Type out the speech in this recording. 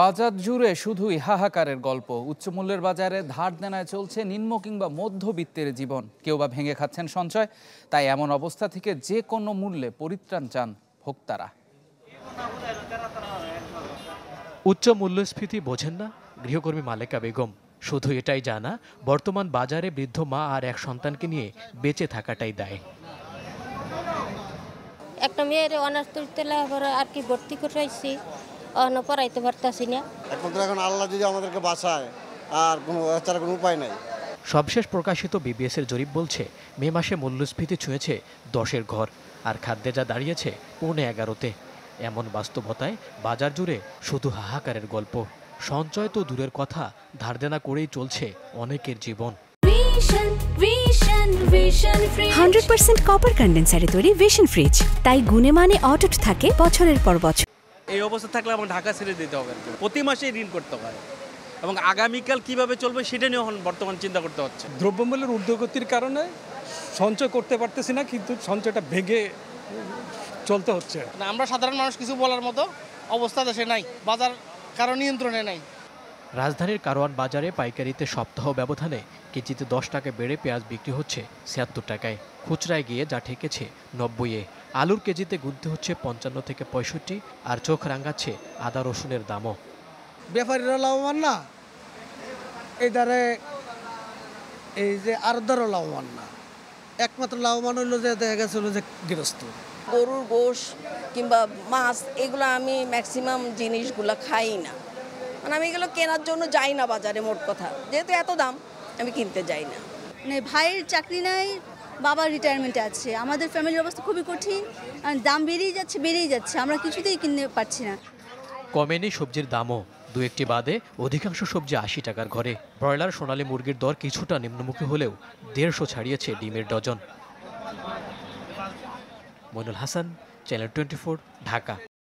বাজার জুড়ে শুধুই হাহাকারের গল্প উচ্চমূল্যের বাজারে ধার দেনায় চলছে নিম্ন কিংবা মধ্যবিত্তের জীবন কেউ বা ভেঙে খাচ্ছেন সঞ্চয় তাই এমন অবস্থা থেকে যে কোনো মূল্যে পরিত্রাণ চান ভোক্তারা উচ্চ মূল্যস্ফীতি বোঝেন না গৃহকর্মী মালেকা বেগম শুধু এটাই জানা বর্তমান বাজারে বৃদ্ধ মা আর এক সন্তানকে নিয়ে বেঁচে থাকাটাই দায় একটা মেয়ের অনার্স তুলতে আর কি ভর্তি করাইছি অনপরাইতে পড়াইতে পারতেছি না একমাত্র এখন আল্লাহ যদি আমাদেরকে বাঁচায় আর কোনো তার কোনো উপায় নাই সবশেষ প্রকাশিত বিবিএস এর জরিপ বলছে মে মাসে মূল্যস্ফীতি ছুঁয়েছে দশের ঘর আর খাদ্যে যা দাঁড়িয়েছে পৌনে এগারোতে এমন বাস্তবতায় বাজার জুড়ে শুধু হাহাকারের গল্প সঞ্চয় তো দূরের কথা ধার দেনা করেই চলছে অনেকের জীবন হান্ড্রেড পার্সেন্ট কপার কন্ডেন্সারে তৈরি ভিশন ফ্রিজ তাই গুণে মানে অটুট থাকে বছরের পর বছর এই অবস্থা থাকলে আমার ঢাকা ছেড়ে দিতে হবে প্রতি মাসে ঋণ করতে হবে এবং আগামীকাল কিভাবে চলবে সেটা নিয়ে বর্তমান চিন্তা করতে হচ্ছে দ্রব্যমূল্যের ঊর্ধ্বগতির কারণে সঞ্চয় করতে পারতেছি না কিন্তু সঞ্চয়টা ভেঙে চলতে হচ্ছে না আমরা সাধারণ মানুষ কিছু বলার মতো অবস্থা দেশে নাই বাজার কারো নিয়ন্ত্রণে নাই রাজধানীর কারোয়ান বাজারে পাইকারিতে সপ্তাহ ব্যবধানে কেজিতে দশ টাকা বেড়ে পেঁয়াজ বিক্রি হচ্ছে ছিয়াত্তর টাকায় খুচরায় গিয়ে যা ঠেকেছে নব্বইয়ে আলুর কেজিতে গুনতে হচ্ছে পঞ্চান্ন থেকে পঁয়ষট্টি আর চোখ রাঙাচ্ছে আদা রসুনের দামও ব্যাপারীরা লাভবান না এই দ্বারে এই যে আরদারও লাভবান না একমাত্র লাভবান হইলো যে দেখা গেছিলো যে গৃহস্থ গরুর গোশ কিংবা মাছ এগুলো আমি ম্যাক্সিমাম জিনিসগুলো খাই না মানে আমি এগুলো কেনার জন্য যাই না বাজারে মোট কথা যেহেতু এত দাম আমি কিনতে যাই না মানে ভাইয়ের চাকরি নাই বাবা রিটায়ারমেন্টে আছে আমাদের ফ্যামিলির অবস্থা খুবই কঠিন আর দাম বেড়েই যাচ্ছে বেড়েই যাচ্ছে আমরা কিছুতেই কিনতে পারছি না কমেনি সবজির দামও দু একটি বাদে অধিকাংশ সবজি আশি টাকার ঘরে ব্রয়লার সোনালী মুরগির দর কিছুটা নিম্নমুখী হলেও দেড়শো ছাড়িয়েছে ডিমের dozen Monul Hasan channel twenty Dhaka